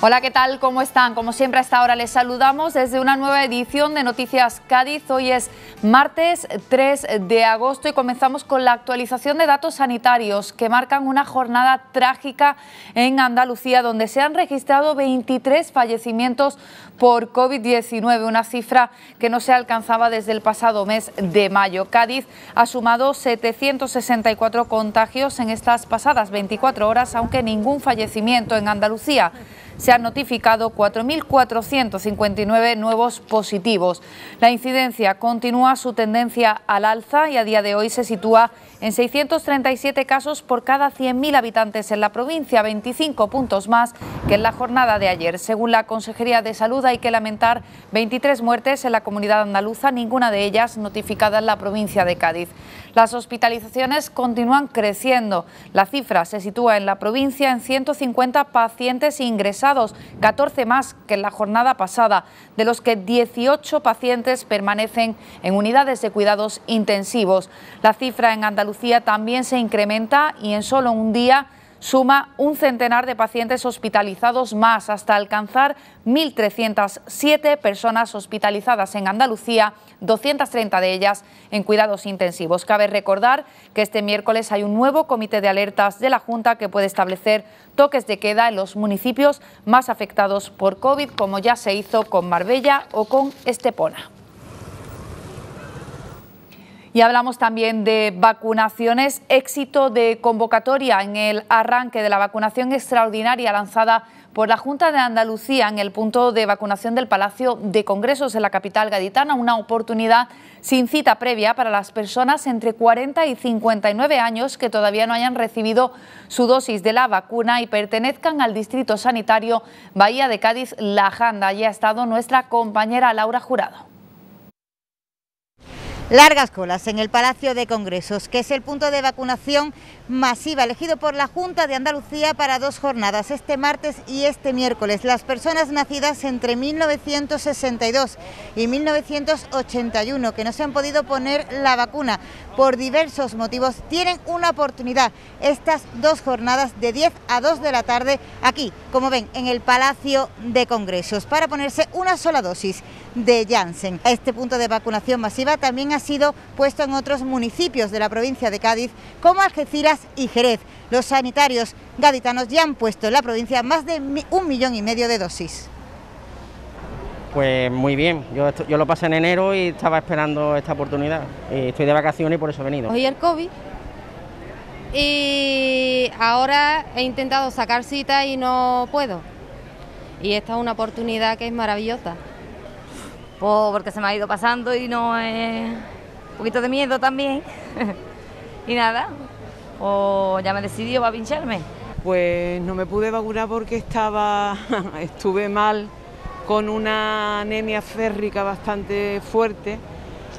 Hola, ¿qué tal? ¿Cómo están? Como siempre hasta ahora les saludamos desde una nueva edición de Noticias Cádiz. Hoy es martes 3 de agosto y comenzamos con la actualización de datos sanitarios que marcan una jornada trágica en Andalucía, donde se han registrado 23 fallecimientos por COVID-19, una cifra que no se alcanzaba desde el pasado mes de mayo. Cádiz ha sumado 764 contagios en estas pasadas 24 horas, aunque ningún fallecimiento en Andalucía se han notificado 4.459 nuevos positivos. La incidencia continúa su tendencia al alza y a día de hoy se sitúa en 637 casos por cada 100.000 habitantes en la provincia, 25 puntos más que en la jornada de ayer. Según la Consejería de Salud hay que lamentar 23 muertes en la comunidad andaluza, ninguna de ellas notificada en la provincia de Cádiz. Las hospitalizaciones continúan creciendo. La cifra se sitúa en la provincia en 150 pacientes ingresados 14 más que en la jornada pasada, de los que 18 pacientes permanecen en unidades de cuidados intensivos. La cifra en Andalucía también se incrementa y en solo un día suma un centenar de pacientes hospitalizados más, hasta alcanzar 1.307 personas hospitalizadas en Andalucía, 230 de ellas en cuidados intensivos. Cabe recordar que este miércoles hay un nuevo comité de alertas de la Junta que puede establecer toques de queda en los municipios más afectados por COVID, como ya se hizo con Marbella o con Estepona. Y hablamos también de vacunaciones, éxito de convocatoria en el arranque de la vacunación extraordinaria lanzada por la Junta de Andalucía en el punto de vacunación del Palacio de Congresos en la capital gaditana, una oportunidad sin cita previa para las personas entre 40 y 59 años que todavía no hayan recibido su dosis de la vacuna y pertenezcan al Distrito Sanitario Bahía de Cádiz-La Janda. Ya ha estado nuestra compañera Laura Jurado. Largas colas en el Palacio de Congresos, que es el punto de vacunación masiva elegido por la Junta de Andalucía para dos jornadas, este martes y este miércoles. Las personas nacidas entre 1962 y 1981 que no se han podido poner la vacuna por diversos motivos tienen una oportunidad estas dos jornadas de 10 a 2 de la tarde aquí, como ven, en el Palacio de Congresos, para ponerse una sola dosis de Janssen. Este punto de vacunación masiva también ha sido puesto en otros municipios de la provincia de Cádiz, como Algeciras y Jerez. Los sanitarios gaditanos ya han puesto en la provincia más de un millón y medio de dosis. Pues muy bien, yo, lo pasé en enero y estaba esperando esta oportunidad. estoy de vacaciones y por eso he venido. Hoy el COVID y ahora he intentado sacar cita y no puedo. Y esta es una oportunidad que es maravillosa. porque se me ha ido pasando y no es... Un poquito de miedo también. y nada, o ya me decidió va a pincharme. Pues no me pude vacunar porque estaba... estuve mal con una anemia férrica bastante fuerte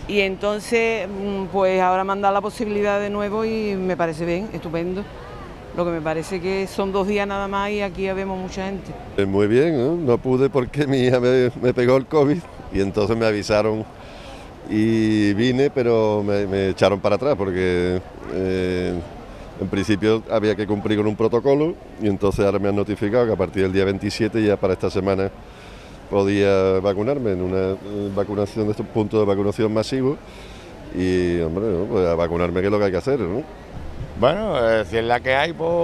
y entonces mm, pues ahora me han dado la posibilidad de nuevo y me parece bien, estupendo. Lo que me parece que son dos días nada más y aquí vemos mucha gente. Eh, muy bien, ¿eh? ¿no? pude porque mi hija me, pegó el COVID y entonces me avisaron y vine, pero me, echaron para atrás porque eh, en principio había que cumplir con un protocolo y entonces ahora me han notificado que a partir del día 27 ya para esta semana podía vacunarme en una vacunación de estos puntos de vacunación masivo y hombre, pues a vacunarme que es lo que hay que hacer, Bueno, eh, si es la que hay, pues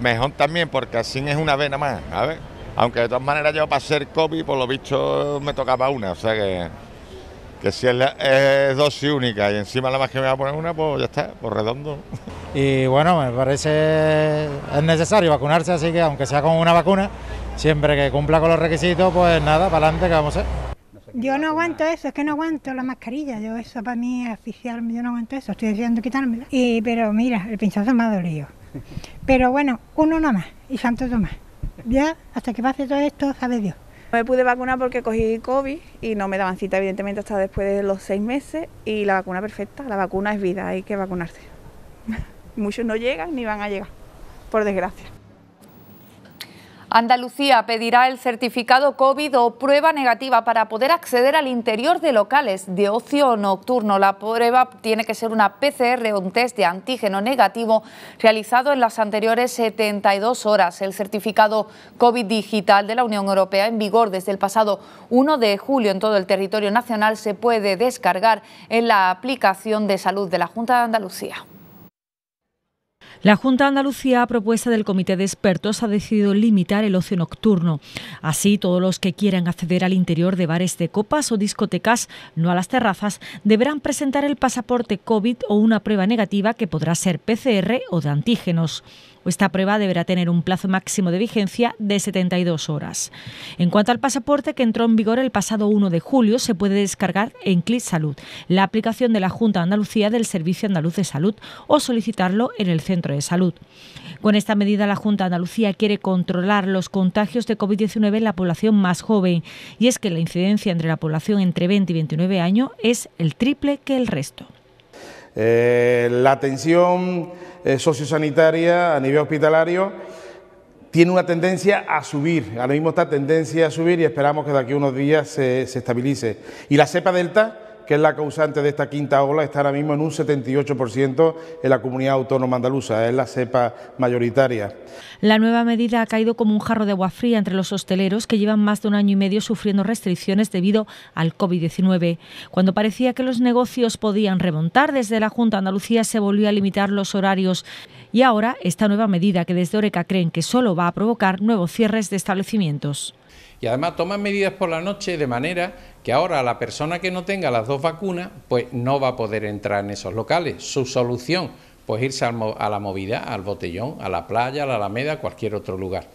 mejor también, porque así es una vena más, ¿sabes? Aunque de todas maneras yo para ser COVID, por lo visto me tocaba una, o sea que, que si es, la, dosis única y encima la más que me va a poner una, pues ya está, ...pues redondo. Y bueno, me parece es necesario vacunarse, así que aunque sea con una vacuna, siempre que cumpla con los requisitos, pues nada, para adelante que vamos a hacer. Yo no aguanto eso, es que no aguanto la mascarilla. Yo eso para mí es oficial, yo no aguanto eso, estoy decidiendo quitármela. Y, pero mira, el pinchazo me ha dolido. Pero bueno, uno no más y santo Tomás. Ya, hasta que pase todo esto, sabe Dios. No me pude vacunar porque cogí COVID y no me daban cita, evidentemente, hasta después de los seis meses. Y la vacuna perfecta, la vacuna es vida, hay que vacunarse. Muchos no llegan ni van a llegar, por desgracia. Andalucía pedirá el certificado COVID o prueba negativa para poder acceder al interior de locales de ocio nocturno. La prueba tiene que ser una PCR o un test de antígeno negativo realizado en las anteriores 72 horas. El certificado COVID digital de la Unión Europea en vigor desde el pasado 1 de julio en todo el territorio nacional se puede descargar en la aplicación de salud de la Junta de Andalucía. La Junta Andalucía, a propuesta del Comité de Expertos, ha decidido limitar el ocio nocturno. Así, todos los que quieran acceder al interior de bares de copas o discotecas, no a las terrazas, deberán presentar el pasaporte COVID o una prueba negativa que podrá ser PCR o de antígenos. Esta prueba deberá tener un plazo máximo de vigencia de 72 horas. En cuanto al pasaporte que entró en vigor el pasado 1 de julio, se puede descargar en Clic Salud, la aplicación de la Junta de Andalucía del Servicio Andaluz de Salud, o solicitarlo en el centro de salud. Con esta medida, la Junta de Andalucía quiere controlar los contagios de COVID-19 en la población más joven, y es que la incidencia entre la población entre 20 y 29 años es el triple que el resto. Eh, la atención eh, sociosanitaria a nivel hospitalario tiene una tendencia a subir, ahora mismo está tendencia a subir y esperamos que de aquí a unos días se, se estabilice. Y la cepa delta que es la causante de esta quinta ola, está ahora mismo en un 78% en la comunidad autónoma andaluza, es la cepa mayoritaria. La nueva medida ha caído como un jarro de agua fría entre los hosteleros que llevan más de un año y medio sufriendo restricciones debido al COVID-19. Cuando parecía que los negocios podían remontar, desde la Junta Andalucía se volvió a limitar los horarios y ahora esta nueva medida que desde Oreca creen que solo va a provocar nuevos cierres de establecimientos y además toman medidas por la noche de manera que ahora la persona que no tenga las dos vacunas pues no va a poder entrar en esos locales. Su solución pues irse a la movida, al botellón, a la playa, a la alameda, a cualquier otro lugar.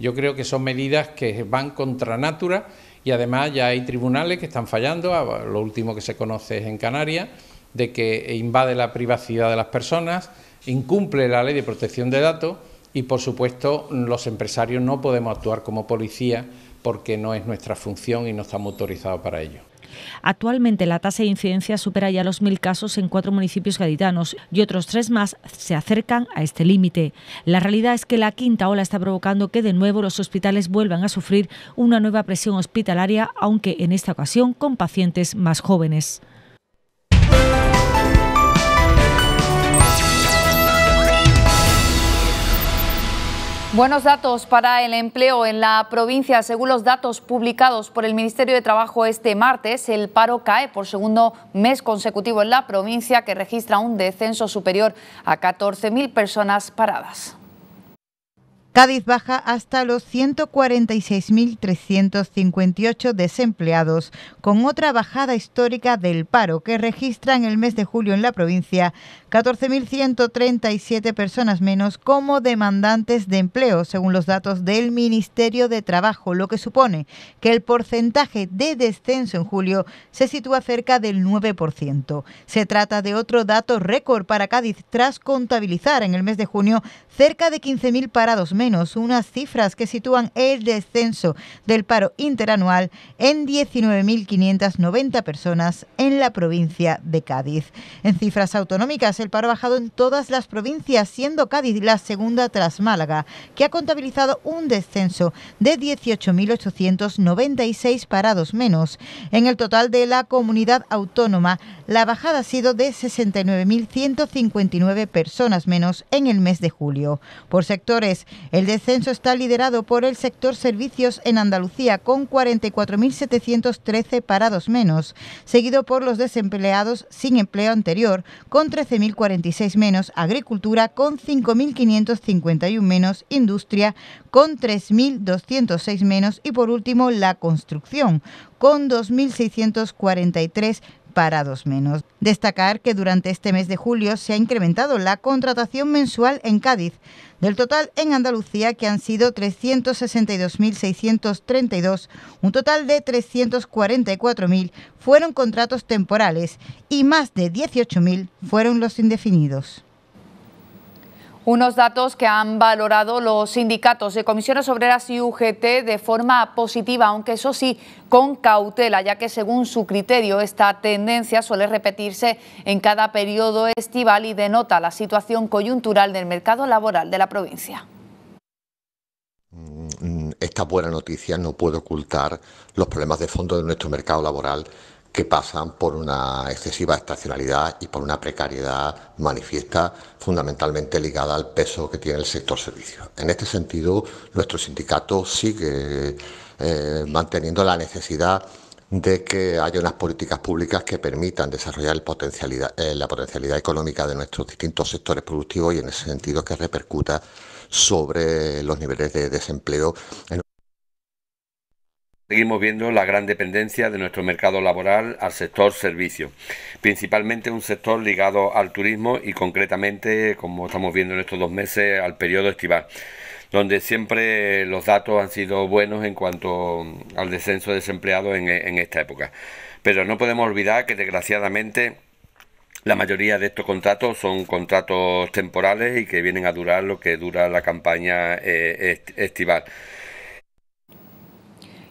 Yo creo que son medidas que van contra natura y además ya hay tribunales que están fallando, lo último que se conoce es en Canarias, de que invade la privacidad de las personas, incumple la ley de protección de datos y por supuesto los empresarios no podemos actuar como policía porque no es nuestra función y no estamos autorizados para ello. Actualmente la tasa de incidencia supera ya los mil casos en cuatro municipios gaditanos y otros tres más se acercan a este límite. La realidad es que la quinta ola está provocando que de nuevo los hospitales vuelvan a sufrir una nueva presión hospitalaria, aunque en esta ocasión con pacientes más jóvenes. Buenos datos para el empleo en la provincia. Según los datos publicados por el Ministerio de Trabajo este martes, el paro cae por segundo mes consecutivo en la provincia, que registra un descenso superior a 14.000 personas paradas. Cádiz baja hasta los 146.358 desempleados, con otra bajada histórica del paro que registra en el mes de julio en la provincia 14.137 personas menos como demandantes de empleo, según los datos del Ministerio de Trabajo, lo que supone que el porcentaje de descenso en julio se sitúa cerca del 9%. Se trata de otro dato récord para Cádiz tras contabilizar en el mes de junio cerca de 15.000 parados menos unas cifras que sitúan el descenso del paro interanual en 19.590 personas en la provincia de Cádiz. En cifras autonómicas, el paro ha bajado en todas las provincias, siendo Cádiz la segunda tras Málaga, que ha contabilizado un descenso de 18.896 parados menos. En el total de la comunidad autónoma, la bajada ha sido de 69.159 personas menos en el mes de julio. Por sectores, el descenso está liderado por el sector servicios en Andalucía, con 44.713 parados menos, seguido por los desempleados sin empleo anterior, con 13.046 menos, agricultura con 5.551 menos, industria con 3.206 menos y por último la construcción con 2.643 parados menos. Destacar que durante este mes de julio se ha incrementado la contratación mensual en Cádiz. Del total en Andalucía, que han sido 362.632, un total de 344.000 fueron contratos temporales y más de 18.000 fueron los indefinidos. Unos datos que han valorado los sindicatos de comisiones obreras y UGT de forma positiva, aunque eso sí, con cautela, ya que según su criterio esta tendencia suele repetirse en cada periodo estival y denota la situación coyuntural del mercado laboral de la provincia. Mm, mm, esta buena noticia no puede ocultar los problemas de fondo de nuestro mercado laboral que pasan por una excesiva estacionalidad y por una precariedad manifiesta, fundamentalmente ligada al peso que tiene el sector servicios. En este sentido, nuestro sindicato sigue eh, manteniendo la necesidad de que haya unas políticas públicas que permitan desarrollar eh, la potencialidad económica de nuestros distintos sectores productivos y en ese sentido que repercuta sobre los niveles de desempleo. Seguimos viendo la gran dependencia de nuestro mercado laboral al sector servicio, principalmente un sector ligado al turismo y concretamente, como estamos viendo en estos dos meses, al periodo estival, donde siempre los datos han sido buenos en cuanto al descenso de desempleados en, esta época. Pero no podemos olvidar que desgraciadamente... La mayoría de estos contratos son contratos temporales y que vienen a durar lo que dura la campaña eh, estival.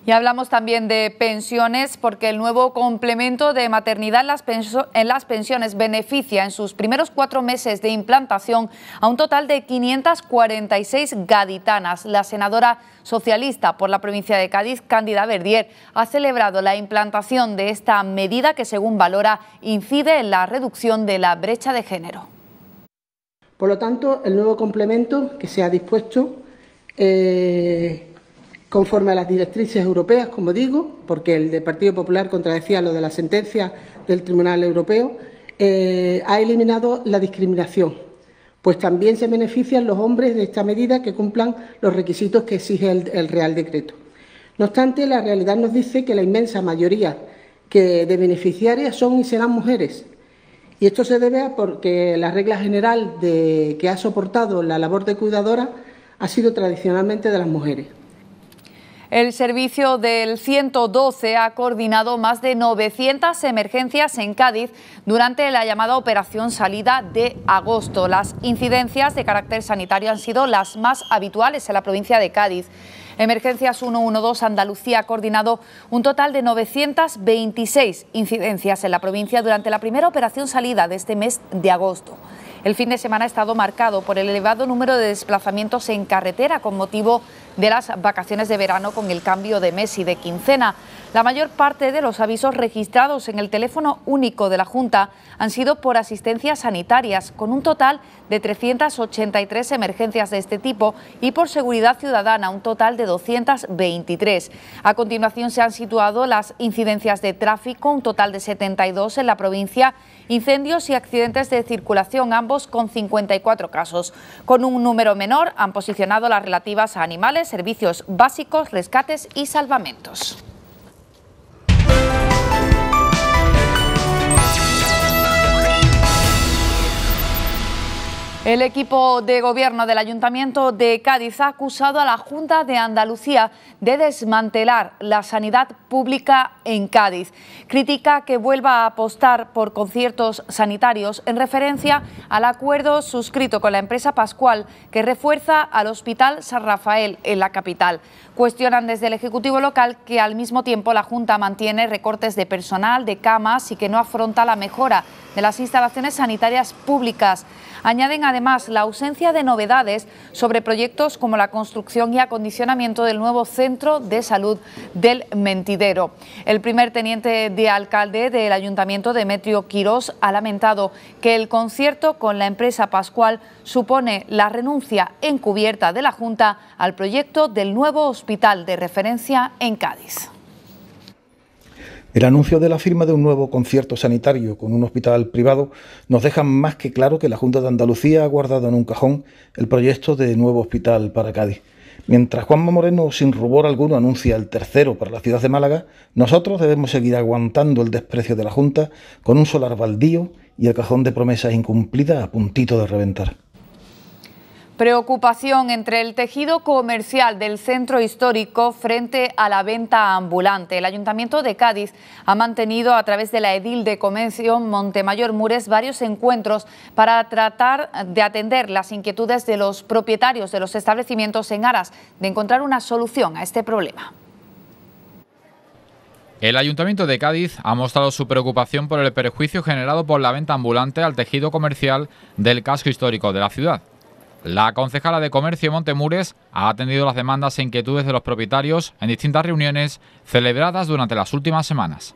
Y hablamos también de pensiones porque el nuevo complemento de maternidad en las, pensiones beneficia en sus primeros cuatro meses de implantación a un total de 546 gaditanas. La senadora socialista por la provincia de Cádiz, Cándida Verdier, ha celebrado la implantación de esta medida que según valora incide en la reducción de la brecha de género. Por lo tanto, el nuevo complemento que se ha dispuesto eh, conforme a las directrices europeas, como digo, porque el Partido Popular contradecía lo de la sentencia del Tribunal Europeo, eh, ha eliminado la discriminación. Pues también se benefician los hombres de esta medida que cumplan los requisitos que exige el, Real Decreto. No obstante, la realidad nos dice que la inmensa mayoría de beneficiarias son y serán mujeres. Y esto se debe a porque la regla general que ha soportado la labor de cuidadora ha sido tradicionalmente de las mujeres. El servicio del 112 ha coordinado más de 900 emergencias en Cádiz durante la llamada Operación Salida de agosto. Las incidencias de carácter sanitario han sido las más habituales en la provincia de Cádiz. Emergencias 112 Andalucía ha coordinado un total de 926 incidencias en la provincia durante la primera operación salida de este mes de agosto. El fin de semana ha estado marcado por el elevado número de desplazamientos en carretera con motivo de las vacaciones de verano con el cambio de mes y de quincena. La mayor parte de los avisos registrados en el teléfono único de la Junta han sido por asistencias sanitarias, con un total de 383 emergencias de este tipo y por seguridad ciudadana, un total de 223. A continuación se han situado las incidencias de tráfico, un total de 72 en la provincia, incendios y accidentes de circulación, ambos con 54 casos. Con un número menor han posicionado las relativas a animales, servicios básicos, rescates y salvamentos. El equipo de gobierno del Ayuntamiento de Cádiz ha acusado a la Junta de Andalucía de desmantelar la sanidad pública en Cádiz. Critica que vuelva a apostar por conciertos sanitarios en referencia al acuerdo suscrito con la empresa Pascual que refuerza al Hospital San Rafael en la capital. Cuestionan desde el Ejecutivo local que al mismo tiempo la Junta mantiene recortes de personal, de camas y que no afronta la mejora de las instalaciones sanitarias públicas. Añaden además la ausencia de novedades sobre proyectos como la construcción y acondicionamiento del nuevo centro de salud del Mentidero. El primer teniente de alcalde del ayuntamiento, Demetrio Quirós, ha lamentado que el concierto con la empresa Pascual supone la renuncia encubierta de la Junta al proyecto del nuevo hospital de referencia en Cádiz. El anuncio de la firma de un nuevo concierto sanitario con un hospital privado nos deja más que claro que la Junta de Andalucía ha guardado en un cajón el proyecto de nuevo hospital para Cádiz. Mientras Juanma Moreno sin rubor alguno anuncia el tercero para la ciudad de Málaga, nosotros debemos seguir aguantando el desprecio de la Junta con un solar baldío y el cajón de promesas incumplidas a puntito de reventar. Preocupación entre el tejido comercial del centro histórico frente a la venta ambulante. El Ayuntamiento de Cádiz ha mantenido a través de la Edil de Comercio Montemayor Mures varios encuentros para tratar de atender las inquietudes de los propietarios de los establecimientos en aras de encontrar una solución a este problema. El Ayuntamiento de Cádiz ha mostrado su preocupación por el perjuicio generado por la venta ambulante al tejido comercial del casco histórico de la ciudad. La concejala de Comercio Montemures ha atendido las demandas e inquietudes de los propietarios en distintas reuniones celebradas durante las últimas semanas.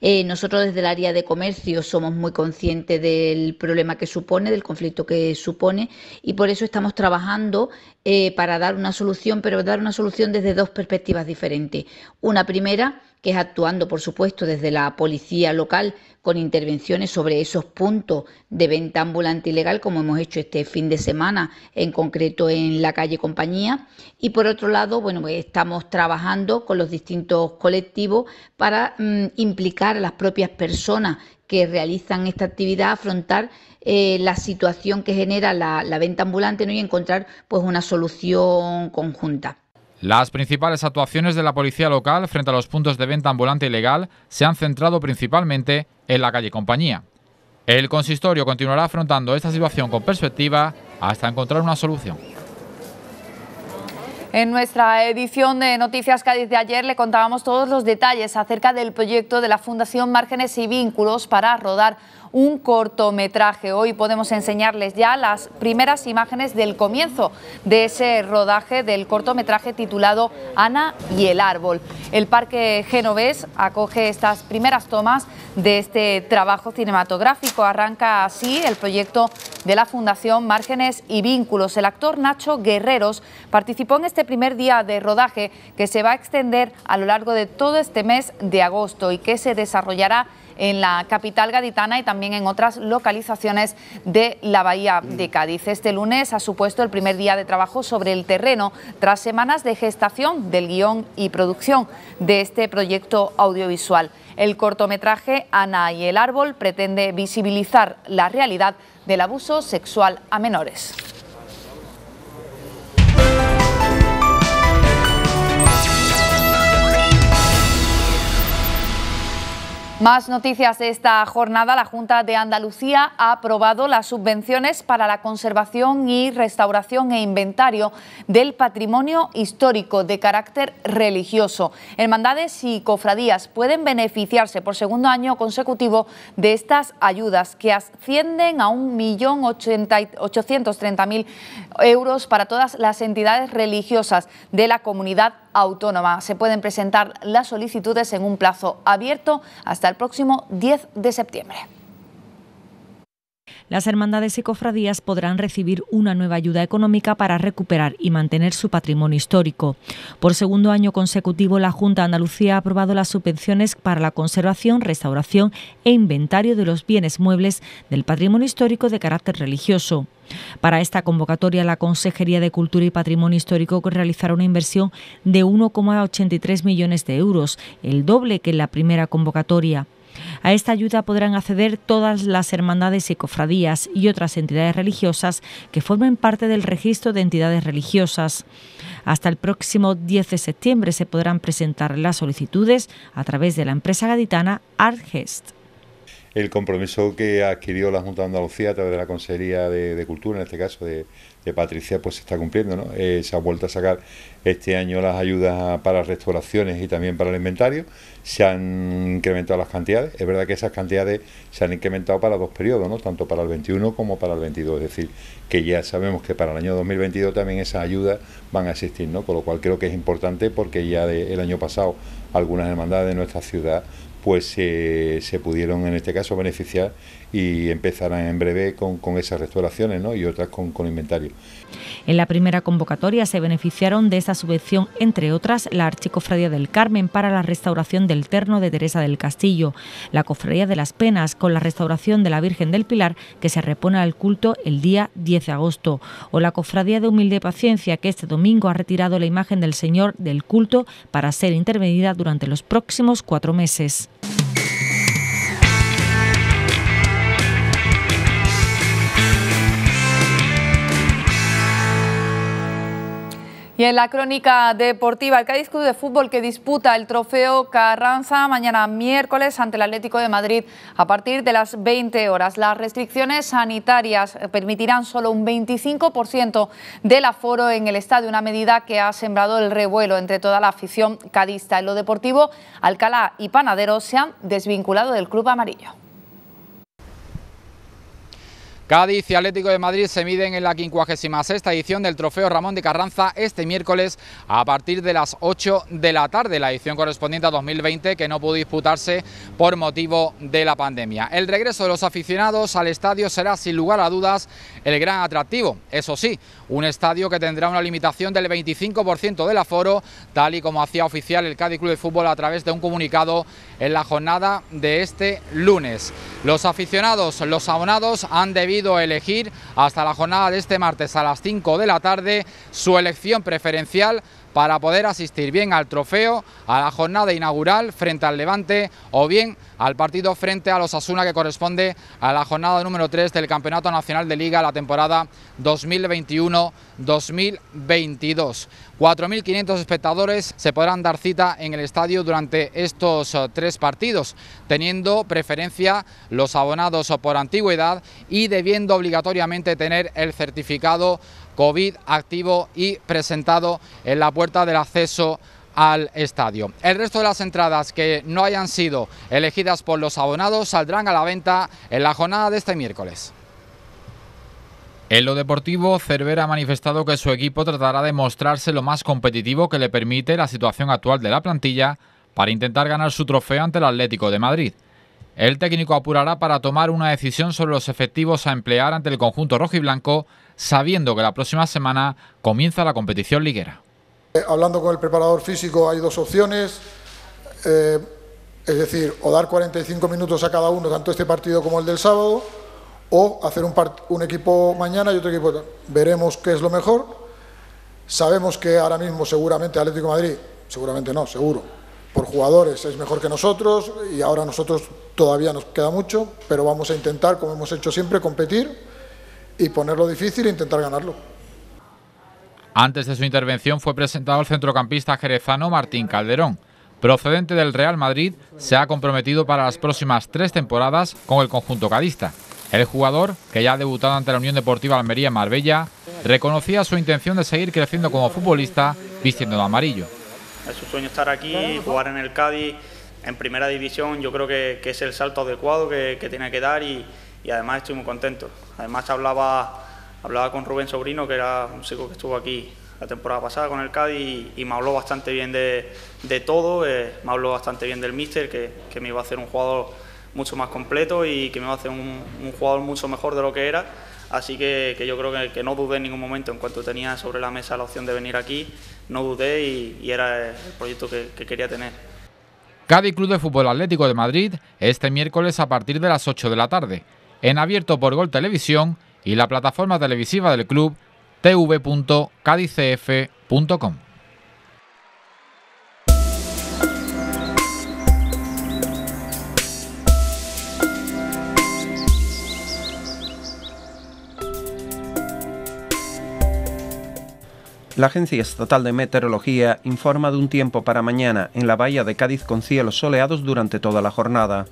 Eh, nosotros desde el área de comercio somos muy conscientes del problema que supone, del conflicto que supone, y por eso estamos trabajando eh, para dar una solución, pero dar una solución desde dos perspectivas diferentes. Una primera, que es actuando, por supuesto, desde la policía local con intervenciones sobre esos puntos de venta ambulante ilegal, como hemos hecho este fin de semana, en concreto en la calle Compañía. Y por otro lado, bueno, pues, estamos trabajando con los distintos colectivos para mm, implicar a las propias personas que realizan esta actividad afrontar eh, la situación que genera la, venta ambulante y encontrar pues una solución conjunta. Las principales actuaciones de la policía local frente a los puntos de venta ambulante ilegal se han centrado principalmente en la calle Compañía. El consistorio continuará afrontando esta situación con perspectiva hasta encontrar una solución. En nuestra edición de Noticias Cádiz de ayer le contábamos todos los detalles acerca del proyecto de la Fundación Márgenes y Vínculos para rodar un cortometraje. Hoy podemos enseñarles ya las primeras imágenes del comienzo de ese rodaje del cortometraje titulado Ana y el árbol. El Parque Genovés acoge estas primeras tomas de este trabajo cinematográfico. Arranca así el proyecto de la Fundación Márgenes y Vínculos. El actor Nacho Guerreros participó en este primer día de rodaje que se va a extender a lo largo de todo este mes de agosto y que se desarrollará en la capital gaditana y también en otras localizaciones de la Bahía de Cádiz. Este lunes ha supuesto el primer día de trabajo sobre el terreno tras semanas de gestación del guión y producción de este proyecto audiovisual. El cortometraje Ana y el árbol pretende visibilizar la realidad del abuso sexual a menores. Más noticias de esta jornada. La Junta de Andalucía ha aprobado las subvenciones para la conservación y restauración e inventario del patrimonio histórico de carácter religioso. Hermandades y cofradías pueden beneficiarse por segundo año consecutivo de estas ayudas que ascienden a 1.830.000 euros para todas las entidades religiosas de la comunidad autónoma. Se pueden presentar las solicitudes en un plazo abierto hasta el próximo 10 de septiembre. Las hermandades y cofradías podrán recibir una nueva ayuda económica para recuperar y mantener su patrimonio histórico. Por segundo año consecutivo, la Junta de Andalucía ha aprobado las subvenciones para la conservación, restauración e inventario de los bienes muebles del patrimonio histórico de carácter religioso. Para esta convocatoria, la Consejería de Cultura y Patrimonio Histórico realizará una inversión de 1,83 millones de euros, el doble que en la primera convocatoria. A esta ayuda podrán acceder todas las hermandades y cofradías y otras entidades religiosas que formen parte del registro de entidades religiosas. Hasta el próximo 10 de septiembre se podrán presentar las solicitudes a través de la empresa gaditana Artgest el compromiso que adquirió la Junta de Andalucía a través de la Consejería de, de Cultura, en este caso de, ...de Patricia pues se está cumpliendo. ¿no? Eh, se han vuelto a sacar este año las ayudas para restauraciones y también para el inventario. Se han incrementado las cantidades. Es verdad que esas cantidades se han incrementado para dos periodos, ¿no? tanto para el 21 como para el 22. Es decir, que ya sabemos que para el año 2022 también esas ayudas van a existir, ¿no? con lo cual creo que es importante porque ya el año pasado algunas hermandades de nuestra ciudad pues eh, se pudieron en este caso beneficiar y empezarán en breve con, esas restauraciones y otras con, con, inventario. En la primera convocatoria se beneficiaron de esta subvención, entre otras, la Archicofradía del Carmen para la restauración del terno de Teresa del Castillo, la Cofradía de las Penas con la restauración de la Virgen del Pilar que se repone al culto el día 10 de agosto, o la Cofradía de Humilde Paciencia que este domingo ha retirado la imagen del Señor del culto para ser intervenida durante los próximos cuatro meses. Bye. Y en la crónica deportiva, el Cádiz Club de Fútbol que disputa el trofeo Carranza mañana miércoles ante el Atlético de Madrid a partir de las 20 horas. Las restricciones sanitarias permitirán solo un 25% del aforo en el estadio, una medida que ha sembrado el revuelo entre toda la afición cadista. En lo deportivo, Alcalá y Panadero se han desvinculado del club amarillo. Cádiz y Atlético de Madrid se miden en la 56 edición del Trofeo Ramón de Carranza este miércoles a partir de las 8 de la tarde, la edición correspondiente a 2020 que no pudo disputarse por motivo de la pandemia. El regreso de los aficionados al estadio será sin lugar a dudas el gran atractivo. Eso sí, un estadio que tendrá una limitación del 25% del aforo, tal y como hacía oficial el Cádiz Club de Fútbol a través de un comunicado en la jornada de este lunes. Los aficionados, los abonados han debido elegir hasta la jornada de este martes a las 5 de la tarde su elección preferencial para poder asistir bien al trofeo, a la jornada inaugural frente al Levante o bien al partido frente a los Asuna que corresponde a la jornada número 3 del Campeonato Nacional de Liga la temporada 2021-2022. 4.500 espectadores se podrán dar cita en el estadio durante estos eh, tres partidos, teniendo preferencia los abonados eh, por antigüedad y debiendo obligatoriamente tener el certificado COVID activo y presentado en la puerta del acceso al estadio. El resto de las entradas que no hayan sido elegidas por los abonados saldrán a la venta en la jornada de este miércoles. En lo deportivo, Cervera ha manifestado que su equipo tratará de mostrarse lo más competitivo que le permite la situación actual de la plantilla para intentar ganar su trofeo ante el Atlético de Madrid. El técnico apurará para tomar una decisión sobre los efectivos a emplear ante el conjunto rojiblanco sabiendo que la próxima semana comienza la competición liguera. Eh, hablando con el preparador físico hay dos opciones, eh, es decir, o dar 45 minutos a cada uno, tanto este partido como el del sábado, o hacer un, un equipo mañana y otro equipo. Veremos qué es lo mejor. Sabemos que ahora mismo seguramente Atlético Madrid, seguramente no, seguro, por jugadores es mejor que nosotros y ahora nosotros todavía nos queda mucho, pero vamos a intentar, como hemos hecho siempre, competir y ponerlo difícil e intentar ganarlo. Antes de su intervención fue presentado el centrocampista jerezano Martín Calderón. Procedente del Real Madrid, se ha comprometido para las próximas tres temporadas con el conjunto cadista. El jugador, que ya ha debutado ante la Unión Deportiva Almería en Marbella, reconocía su intención de seguir creciendo como futbolista vistiendo de amarillo. Es su sueño estar aquí, jugar en el Cádiz, en primera división, yo creo que, es el salto adecuado que, que tiene que dar y, y además estoy muy contento. Además hablaba, hablaba con Rubén Sobrino, que era un chico que estuvo aquí la temporada pasada con el Cádiz y, me habló bastante bien de, todo, eh, me habló bastante bien del míster, que, me iba a hacer un jugador mucho más completo y que me iba a hacer un, jugador mucho mejor de lo que era. Así que, yo creo que, no dudé en ningún momento en cuanto tenía sobre la mesa la opción de venir aquí, no dudé y, y era el proyecto que quería tener. Cádiz Club de Fútbol Atlético de Madrid este miércoles a partir de las 8 de la tarde en abierto por Gol Televisión y la plataforma televisiva del club tv.cadicf.com. La Agencia Estatal de Meteorología informa de un tiempo para mañana en la bahía de Cádiz con cielos soleados durante toda la jornada.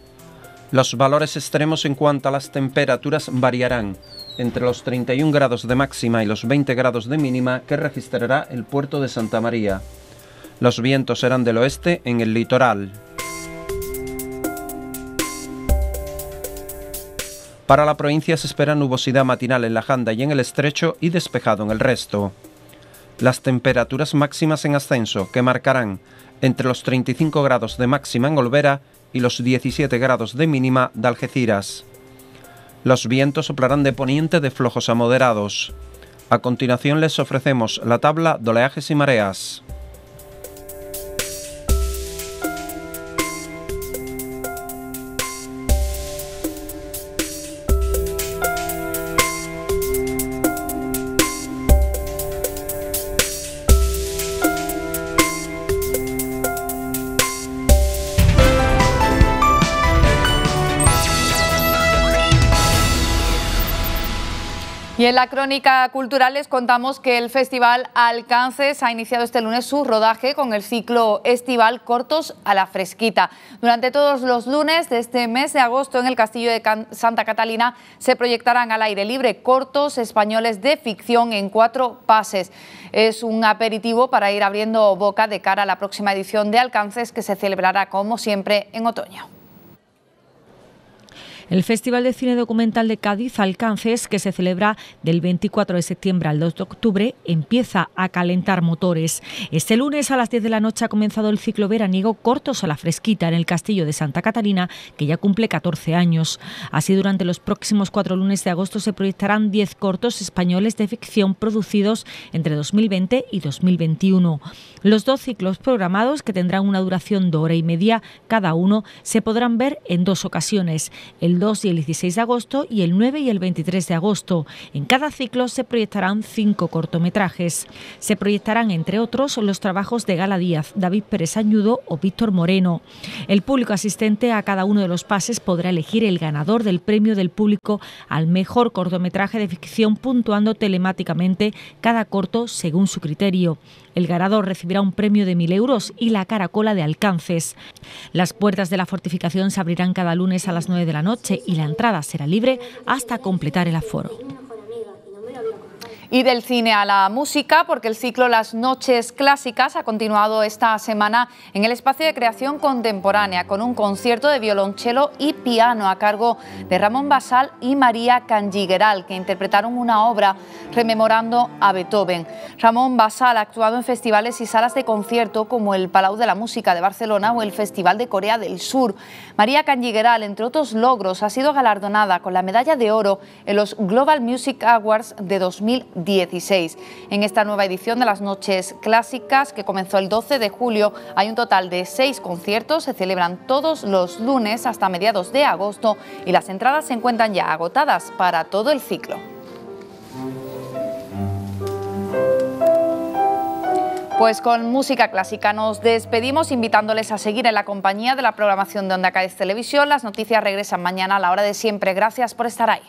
Los valores extremos en cuanto a las temperaturas variarán entre los 31 grados de máxima y los 20 grados de mínima que registrará el puerto de Santa María. Los vientos serán del oeste en el litoral. Para la provincia se espera nubosidad matinal en la Janda y en el estrecho y despejado en el resto. Las temperaturas máximas en ascenso que marcarán entre los 35 grados de máxima en Olvera y los 17 grados de mínima de Algeciras. Los vientos soplarán de poniente de flojos a moderados. A continuación les ofrecemos la tabla de oleajes y mareas. en la crónica cultural les contamos que el Festival Alcances ha iniciado este lunes su rodaje con el ciclo estival Cortos a la Fresquita. Durante todos los lunes de este mes de agosto en el Castillo de Santa Catalina se proyectarán al aire libre cortos españoles de ficción en cuatro pases. Es un aperitivo para ir abriendo boca de cara a la próxima edición de Alcances que se celebrará como siempre en otoño. El Festival de Cine Documental de Cádiz Alcances, que se celebra del 24 de septiembre al 2 de octubre, empieza a calentar motores. Este lunes a las 10 de la noche ha comenzado el ciclo veraniego Cortos a la Fresquita en el Castillo de Santa Catalina, que ya cumple 14 años. Así, durante los próximos cuatro lunes de agosto se proyectarán 10 cortos españoles de ficción producidos entre 2020 y 2021. Los dos ciclos programados, que tendrán una duración de hora y media cada uno, se podrán ver en dos ocasiones. El 2 y el 16 de agosto y el 9 y el 23 de agosto. En cada ciclo se proyectarán cinco cortometrajes. Se proyectarán, entre otros, los trabajos de Gala Díaz, David Pérez Añudo o Víctor Moreno. El público asistente a cada uno de los pases podrá elegir el ganador del premio del público al mejor cortometraje de ficción, puntuando telemáticamente cada corto según su criterio. El ganador recibirá un premio de 1.000 euros y la caracola de alcances. Las puertas de la fortificación se abrirán cada lunes a las 9 de la noche y la entrada será libre hasta completar el aforo. Y del cine a la música, porque el ciclo Las Noches Clásicas ha continuado esta semana en el espacio de creación contemporánea con un concierto de violonchelo y piano a cargo de Ramón Basal y María Canjigueral, que interpretaron una obra rememorando a Beethoven. Ramón Basal ha actuado en festivales y salas de concierto como el Palau de la Música de Barcelona o el Festival de Corea del Sur. María Canjigueral, entre otros logros, ha sido galardonada con la medalla de oro en los Global Music Awards de 2000. 16. En esta nueva edición de las Noches Clásicas, que comenzó el 12 de julio, hay un total de seis conciertos. Se celebran todos los lunes hasta mediados de agosto y las entradas se encuentran ya agotadas para todo el ciclo. Pues con música clásica nos despedimos invitándoles a seguir en la compañía de la programación de Onda Cádiz Televisión. Las noticias regresan mañana a la hora de siempre. Gracias por estar ahí.